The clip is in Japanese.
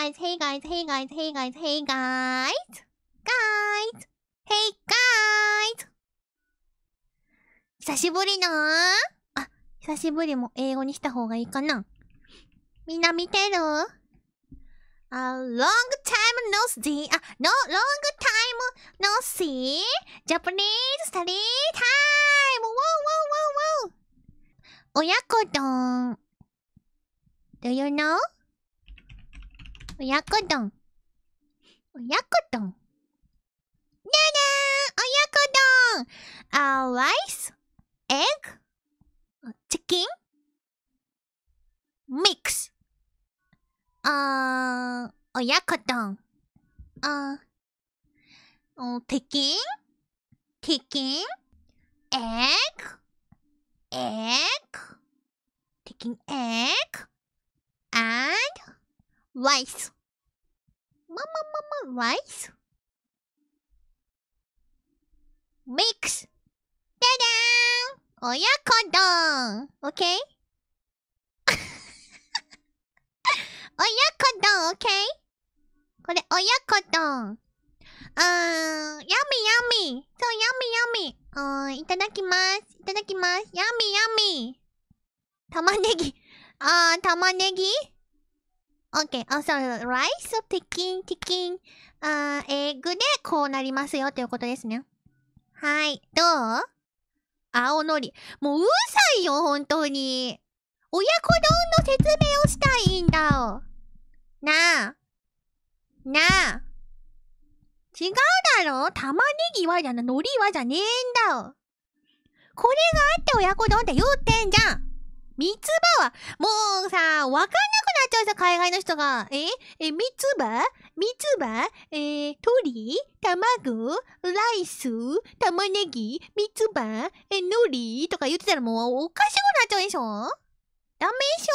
guys, hey guys, hey guys, hey guys, hey guys, guys, hey guys. 久しぶりなあ、久しぶりも英語にした方がいいかな。みんな見てる ?A long time no see, あ、no, long time no see, Japanese study time! w o w w o wow, w w o w 親子丼 Do you know? おやこどん。おやこどん。おやこどん。あわいす。ス、エッグ、チキン、ミックス。あー、親子丼。あー、チキン、き。キン、エッグ、エッ r イス。もももも a イス。ミックス。でで m 親子丼オッケー親子丼オッケーこれ、親子丼。うーん、やみやみそう、やみやみうーん、いただきます。いただきます。やみやみ玉ねぎ。あー、玉ねぎ Okay, also, right? s キン、c あー、ッグでこうなりますよということですね。はい。どう青のり。もううるさいよ、本当に。親子丼の説明をしたいんだ。なあ。なあ。違うだろ玉ねぎはじゃな、海苔はじゃねえんだ。これがあって親子丼って言ってんじゃん。三つ葉は、もうさ、わかんさ、海外の人が。ええ、三つ葉三つ葉えー、鳥卵ライス玉ねぎ三つ葉え、海苔とか言ってたらもうおかしくなっちゃうでしょダメでし